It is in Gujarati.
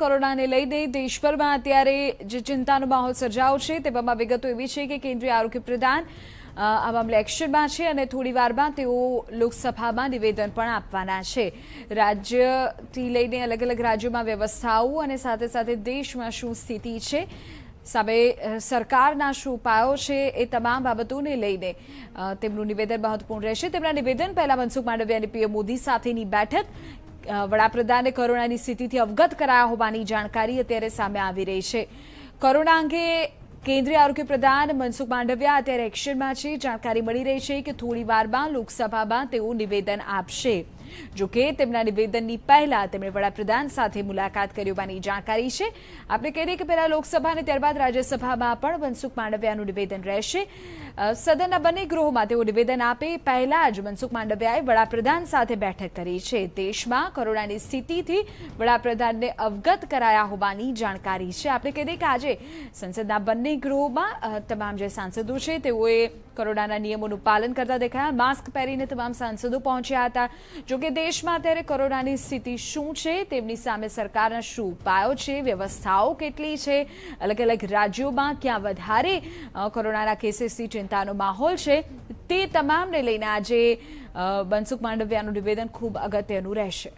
કોરોનાને લઈને દેશભરમાં અત્યારે જે ચિંતાનો માહોલ સર્જાયો છે તેમાં વિગતો એવી છે કે કેન્દ્રીય આરોગ્ય પ્રધાન આ મામલે એક્શનમાં છે અને થોડી વારમાં તેઓ લોકસભામાં નિવેદન પણ આપવાના છે રાજ્યથી લઈને અલગ અલગ રાજ્યોમાં વ્યવસ્થાઓ અને સાથે સાથે દેશમાં શું સ્થિતિ છે સામે સરકારના શું ઉપાયો છે એ તમામ બાબતોને લઈને તેમનું નિવેદન મહત્વપૂર્ણ રહેશે તેમના નિવેદન પહેલા મનસુખ માંડવિયા અને પીએમ મોદી સાથેની બેઠક વડાપ્રધાને કોરોનાની સ્થિતિથી અવગત કરાયા હોવાની જાણકારી અત્યારે સામે આવી રહી છે કોરોના અંગે કેન્દ્રીય આરોગ્ય પ્રધાન મનસુખ માંડવિયા અત્યારે એક્શનમાં છે જાણકારી મળી રહી છે કે થોડી વારમાં લોકસભામાં તેઓ નિવેદન આપશે જોકે તેમના નિવેદનની પહેલા તેમણે વડાપ્રધાન સાથે મુલાકાત કરી હોવાની જાણકારી છે આપણે કહી દઈએ કે પહેલા લોકસભા અને ત્યારબાદ રાજ્યસભામાં પણ મનસુખ માંડવિયાનું નિવેદન રહેશે સદનના બંને ગૃહોમાં તેઓ નિવેદન આપે પહેલા જ મનસુખ માંડવિયાએ વડાપ્રધાન સાથે બેઠક કરી છે દેશમાં કોરોનાની સ્થિતિથી વડાપ્રધાનને અવગત કરાયા હોવાની જાણકારી છે આપણે કહી દઈએ કે આજે સંસદના બંને ગૃહોમાં તમામ જે સાંસદો છે તેઓએ કોરોનાના નિયમોનું પાલન કરતા દેખાયા માસ્ક પહેરીને તમામ સાંસદો પહોંચ્યા હતા જો જોકે દેશમાં અત્યારે કોરોનાની સ્થિતિ શું છે તેમની સામે સરકારના શું ઉપાયો છે વ્યવસ્થાઓ કેટલી છે અલગ અલગ રાજ્યોમાં ક્યાં વધારે કોરોનાના કેસીસથી ચિંતાનો માહોલ છે તે તમામને લઈને આજે બનસુખ માંડવ્યાનું નિવેદન ખૂબ અગત્યનું રહેશે